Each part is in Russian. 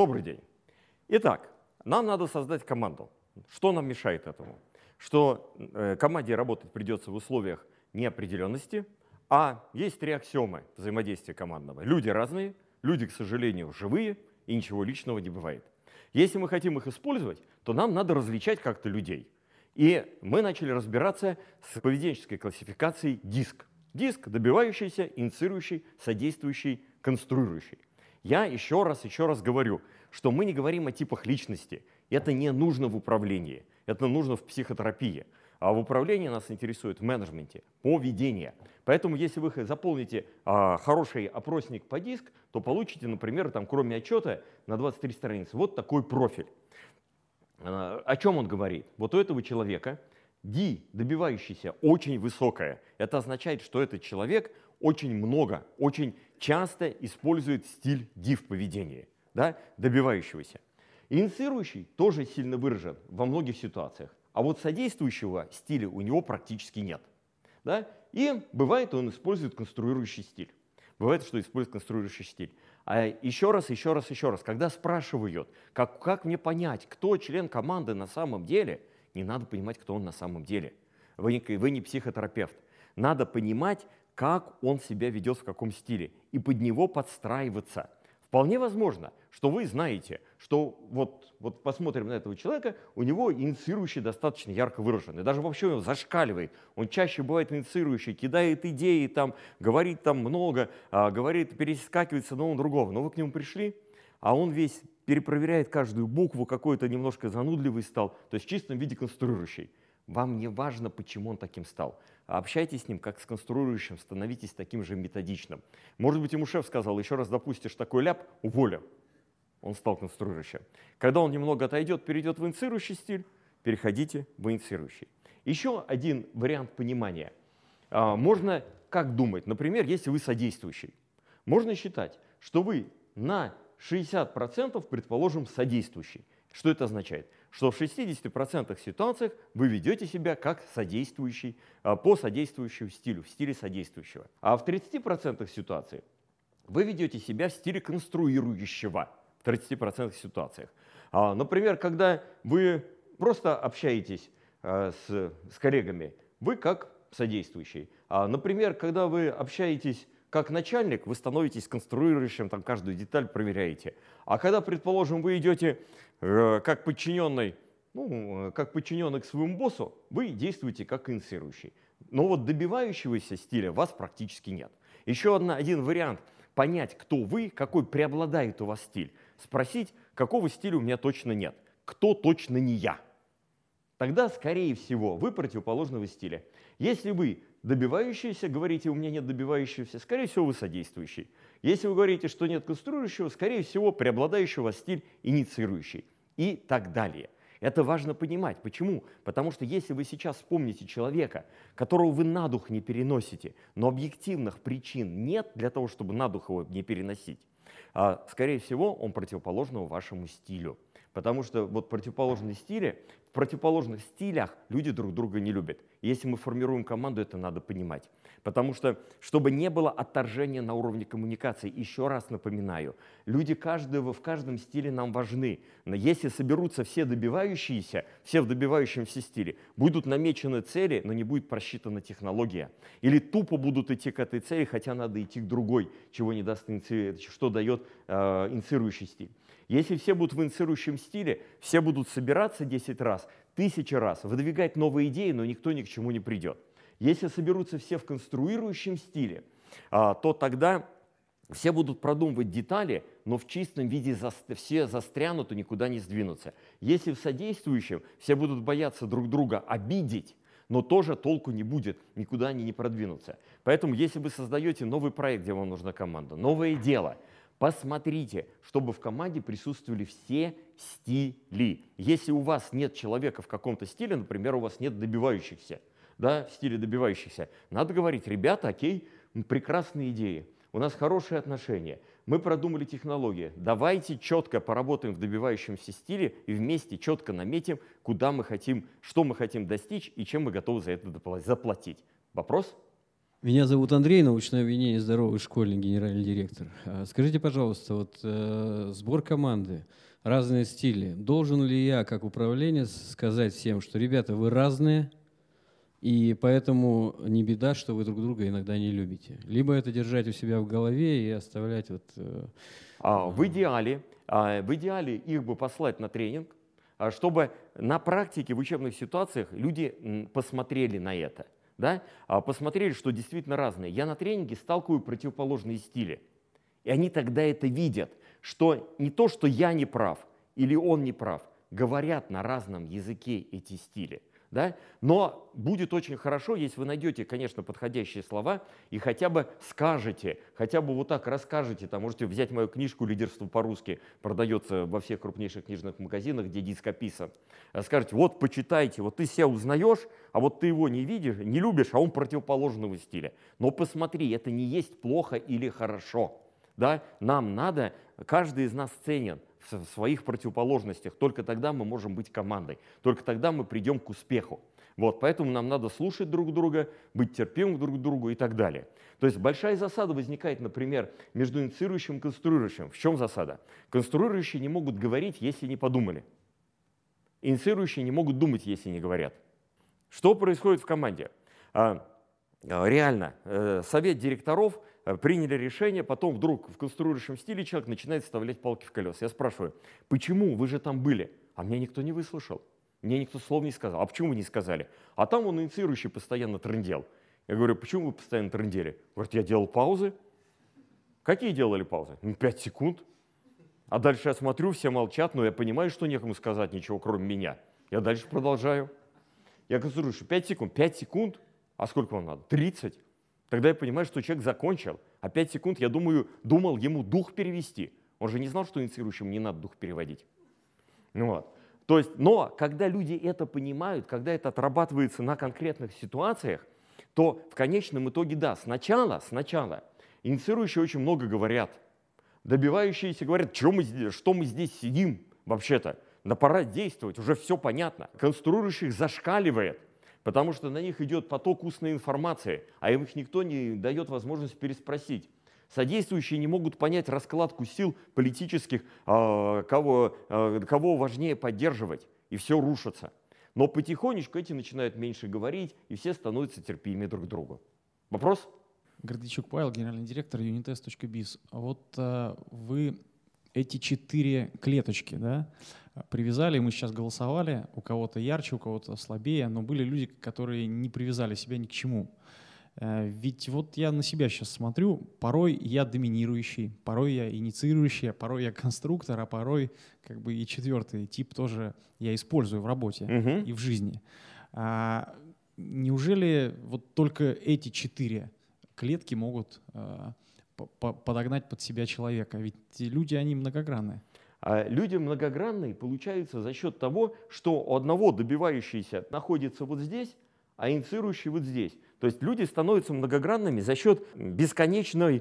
Добрый день. Итак, нам надо создать команду. Что нам мешает этому? Что э, команде работать придется в условиях неопределенности, а есть три аксиомы взаимодействия командного. Люди разные, люди, к сожалению, живые, и ничего личного не бывает. Если мы хотим их использовать, то нам надо различать как-то людей. И мы начали разбираться с поведенческой классификацией диск. Диск, добивающийся, инициирующий, содействующий, конструирующий. Я еще раз, еще раз говорю, что мы не говорим о типах личности. Это не нужно в управлении, это нужно в психотерапии. А в управлении нас интересует в менеджменте, поведение. Поэтому если вы заполните а, хороший опросник по диск, то получите, например, там, кроме отчета на 23 страницы, вот такой профиль. А, о чем он говорит? Вот у этого человека D, добивающийся, очень высокая. Это означает, что этот человек очень много, очень часто использует стиль див поведения, да, добивающегося. Инициирующий тоже сильно выражен во многих ситуациях, а вот содействующего стиля у него практически нет. Да? И бывает он использует конструирующий стиль. Бывает, что использует конструирующий стиль. А еще раз, еще раз, еще раз, когда спрашивают, как, как мне понять, кто член команды на самом деле, не надо понимать, кто он на самом деле. Вы не, вы не психотерапевт. Надо понимать, как он себя ведет, в каком стиле, и под него подстраиваться. Вполне возможно, что вы знаете, что вот, вот посмотрим на этого человека, у него инициирующий достаточно ярко выраженный, даже вообще он зашкаливает, он чаще бывает инициирующий, кидает идеи, там, говорит там много, а, говорит, перескакивает с одного другого, но вы к нему пришли, а он весь перепроверяет каждую букву, какой-то немножко занудливый стал, то есть в чистом виде конструирующий. Вам не важно, почему он таким стал. А общайтесь с ним как с конструирующим, становитесь таким же методичным. Может быть, ему шеф сказал, еще раз допустишь такой ляп, уволю. Он стал конструирующим. Когда он немного отойдет, перейдет в инициирующий стиль, переходите в инициирующий. Еще один вариант понимания. А, можно как думать? Например, если вы содействующий, можно считать, что вы на 60% предположим содействующий. Что это означает? Что в 60% ситуациях вы ведете себя как содействующий, а, по содействующему стилю, в стиле содействующего. А в 30% ситуаций вы ведете себя в стиле конструирующего в 30% ситуациях. А, например, когда вы просто общаетесь а, с, с коллегами, вы как содействующий. А, например, когда вы общаетесь как начальник вы становитесь конструирующим, там каждую деталь проверяете. А когда, предположим, вы идете э, как подчиненный, ну, э, как подчиненный к своему боссу, вы действуете как инициирующий. Но вот добивающегося стиля вас практически нет. Еще одна, один вариант понять, кто вы, какой преобладает у вас стиль. Спросить, какого стиля у меня точно нет, кто точно не я. Тогда, скорее всего, вы противоположного стиля. Если вы добивающиеся, говорите, у меня нет добивающегося, скорее всего, вы содействующий. Если вы говорите, что нет конструирующего, скорее всего, преобладающего стиль инициирующий и так далее. Это важно понимать. Почему? Потому что если вы сейчас вспомните человека, которого вы на дух не переносите, но объективных причин нет для того, чтобы на дух его не переносить, а, скорее всего, он противоположного вашему стилю. Потому что вот противоположные стили, в противоположных стилях люди друг друга не любят. Если мы формируем команду, это надо понимать. Потому что, чтобы не было отторжения на уровне коммуникации, еще раз напоминаю, люди каждого в каждом стиле нам важны. Но если соберутся все добивающиеся, все в добивающемся стиле, будут намечены цели, но не будет просчитана технология. Или тупо будут идти к этой цели, хотя надо идти к другой, чего не даст, что дает э, инициирующий стиль. Если все будут в инсирующем стиле, все будут собираться 10 раз, тысячи раз, выдвигать новые идеи, но никто ни к чему не придет. Если соберутся все в конструирующем стиле, а, то тогда все будут продумывать детали, но в чистом виде все застрянут и никуда не сдвинутся. Если в содействующем все будут бояться друг друга обидеть, но тоже толку не будет, никуда они не продвинутся. Поэтому если вы создаете новый проект, где вам нужна команда, новое дело – Посмотрите, чтобы в команде присутствовали все стили. Если у вас нет человека в каком-то стиле, например, у вас нет добивающихся, да, в стиле добивающихся, надо говорить, ребята, окей, прекрасные идеи, у нас хорошие отношения, мы продумали технологии, давайте четко поработаем в добивающемся стиле и вместе четко наметим, куда мы хотим, что мы хотим достичь и чем мы готовы за это заплатить. Вопрос? Меня зовут Андрей, научное объединение «Здоровый школьник», генеральный директор. А, скажите, пожалуйста, вот э, сбор команды, разные стили. Должен ли я, как управление, сказать всем, что, ребята, вы разные, и поэтому не беда, что вы друг друга иногда не любите. Либо это держать у себя в голове и оставлять вот... Э, а, а. в идеале, а, в идеале их бы послать на тренинг, а, чтобы на практике в учебных ситуациях люди посмотрели на это – да, а, посмотрели, что действительно разные. Я на тренинге сталкиваю противоположные стили. И они тогда это видят, что не то, что я не прав или он не прав, говорят на разном языке эти стили – да? Но будет очень хорошо, если вы найдете, конечно, подходящие слова и хотя бы скажете, хотя бы вот так расскажете. Там можете взять мою книжку «Лидерство по-русски», продается во всех крупнейших книжных магазинах, где диск описан. Э, скажете, вот почитайте, вот ты себя узнаешь, а вот ты его не видишь, не любишь, а он противоположного стиля. Но посмотри, это не есть плохо или хорошо. Да? Нам надо, каждый из нас ценен – в своих противоположностях. Только тогда мы можем быть командой, только тогда мы придем к успеху. Вот, поэтому нам надо слушать друг друга, быть терпимым друг к другу и так далее. То есть большая засада возникает, например, между инициирующим и конструирующим. В чем засада? Конструирующие не могут говорить, если не подумали. Инициирующие не могут думать, если не говорят. Что происходит в команде? А, а, реально, э, совет директоров – Э, приняли решение, потом вдруг в конструирующем стиле человек начинает вставлять палки в колеса. Я спрашиваю, почему вы же там были? А мне никто не выслушал. Мне никто слов не сказал. А почему вы не сказали? А там он инициирующий постоянно трындел. Я говорю, почему вы постоянно трындели? Говорит, я делал паузы. Какие делали паузы? Ну, 5 секунд. А дальше я смотрю, все молчат, но я понимаю, что некому сказать ничего, кроме меня. Я дальше продолжаю. Я конструирую, пять секунд. пять секунд? А сколько вам надо? 30? Тогда я понимаю, что человек закончил, а 5 секунд, я думаю, думал ему дух перевести. Он же не знал, что инициирующим не надо дух переводить. Ну вот. То есть, но когда люди это понимают, когда это отрабатывается на конкретных ситуациях, то в конечном итоге да, сначала, сначала инициирующие очень много говорят, добивающиеся говорят, что мы, что мы здесь сидим вообще-то, да пора действовать, уже все понятно. Конструирующих зашкаливает – потому что на них идет поток устной информации, а им их никто не дает возможность переспросить. Содействующие не могут понять раскладку сил политических, а, кого, а, кого важнее поддерживать, и все рушится. Но потихонечку эти начинают меньше говорить, и все становятся терпимее друг к другу. Вопрос? Гордичук Павел, генеральный директор unitest.biz. Вот э, вы эти четыре клеточки, да, привязали, мы сейчас голосовали, у кого-то ярче, у кого-то слабее, но были люди, которые не привязали себя ни к чему. Э, ведь вот я на себя сейчас смотрю, порой я доминирующий, порой я инициирующий, а порой я конструктор, а порой как бы и четвертый тип тоже я использую в работе угу. и в жизни. А, неужели вот только эти четыре клетки могут э, подогнать под себя человека? Ведь люди, они многогранные. А люди многогранные получаются за счет того, что у одного добивающийся находится вот здесь, а инициирующий вот здесь. То есть люди становятся многогранными за счет бесконечного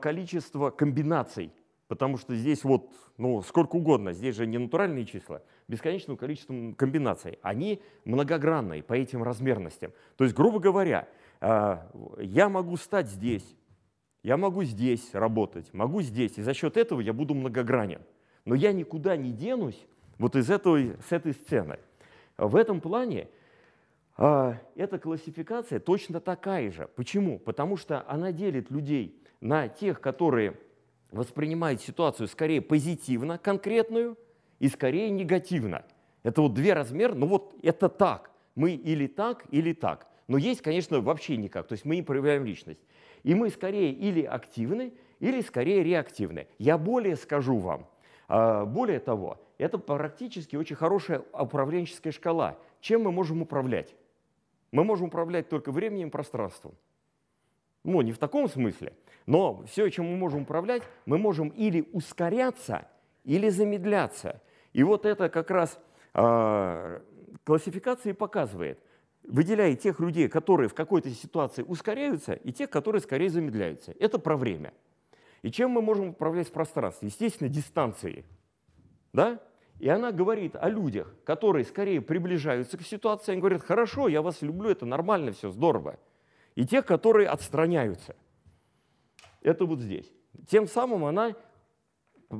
количества комбинаций. Потому что здесь вот, ну, сколько угодно, здесь же не натуральные числа, бесконечным количеством комбинаций. Они многогранные по этим размерностям. То есть, грубо говоря, э, я могу стать здесь, я могу здесь работать, могу здесь, и за счет этого я буду многогранен. Но я никуда не денусь вот из этой, с этой сцены. В этом плане э, эта классификация точно такая же. Почему? Потому что она делит людей на тех, которые воспринимают ситуацию скорее позитивно, конкретную, и скорее негативно. Это вот две размер, ну вот это так. Мы или так, или так. Но есть, конечно, вообще никак. То есть мы не проявляем личность. И мы скорее или активны, или скорее реактивны. Я более скажу вам – а, более того, это практически очень хорошая управленческая шкала. Чем мы можем управлять? Мы можем управлять только временем и пространством. Ну, не в таком смысле, но все, чем мы можем управлять, мы можем или ускоряться, или замедляться. И вот это как раз э, а, классификация показывает, выделяя тех людей, которые в какой-то ситуации ускоряются, и тех, которые скорее замедляются. Это про время. И чем мы можем управлять в пространстве? Естественно, дистанцией. Да? И она говорит о людях, которые скорее приближаются к ситуации, они говорят, хорошо, я вас люблю, это нормально, все здорово. И тех, которые отстраняются. Это вот здесь. Тем самым она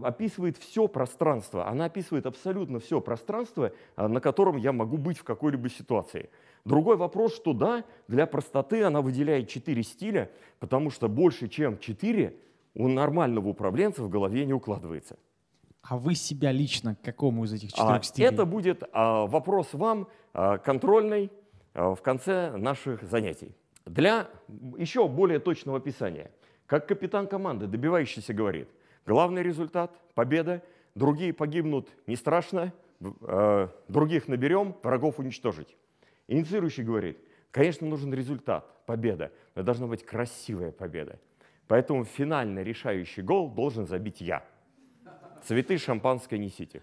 описывает все пространство, она описывает абсолютно все пространство, а, на котором я могу быть в какой-либо ситуации. Другой вопрос, что да, для простоты она выделяет четыре стиля, потому что больше, чем четыре, у нормального управленца в голове не укладывается. А вы себя лично к какому из этих четырех а, стилей? Это будет а, вопрос вам, а, контрольный, а, в конце наших занятий. Для еще более точного описания. Как капитан команды, добивающийся, говорит, главный результат – победа, другие погибнут не страшно, э, других наберем, врагов уничтожить. Инициирующий говорит, конечно, нужен результат, победа, но должна быть красивая победа. Поэтому финальный решающий гол должен забить я. Цветы шампанское несите.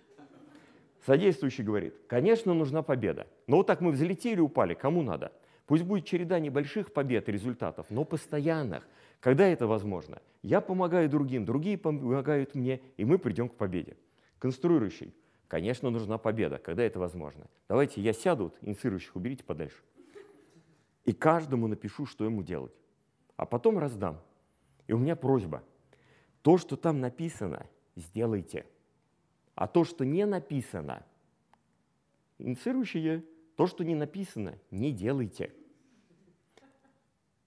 Содействующий говорит, конечно, нужна победа. Но вот так мы взлетели, упали, кому надо? Пусть будет череда небольших побед, и результатов, но постоянных. Когда это возможно? Я помогаю другим, другие помогают мне, и мы придем к победе. Конструирующий. Конечно, нужна победа, когда это возможно. Давайте я сяду, инициирующих уберите подальше. И каждому напишу, что ему делать. А потом раздам. И у меня просьба. То, что там написано, сделайте. А то, что не написано, инициирующие, то, что не написано, не делайте.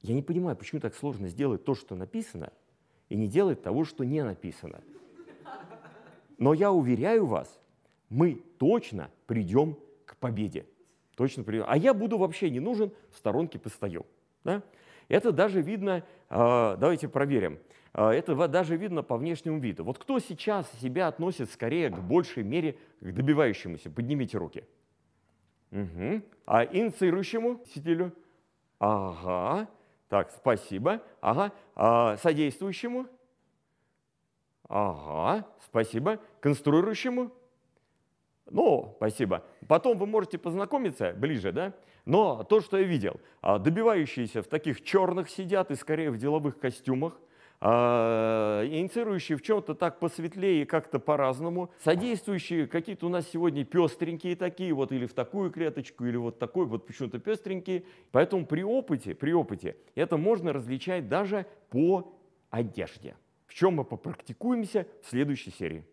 Я не понимаю, почему так сложно сделать то, что написано, и не делать того, что не написано. Но я уверяю вас, мы точно придем к победе. Точно придем. А я буду вообще не нужен, в сторонке постою. Да? Это даже видно, а, давайте проверим, а, это даже видно по внешнему виду. Вот кто сейчас себя относит скорее к большей мере к добивающемуся? Поднимите руки. Угу. А инициирующему сетилю? Ага. Так, спасибо. Ага. А, содействующему? Ага, спасибо. Конструирующему? Ну, спасибо. Потом вы можете познакомиться ближе, да? Но то, что я видел, а, добивающиеся в таких черных сидят и скорее в деловых костюмах, а, инициирующие в чем-то так посветлее, как-то по-разному, содействующие какие-то у нас сегодня пестренькие такие, вот или в такую клеточку, или вот такой, вот почему-то пестренькие. Поэтому при опыте, при опыте это можно различать даже по одежде. В чем мы попрактикуемся в следующей серии.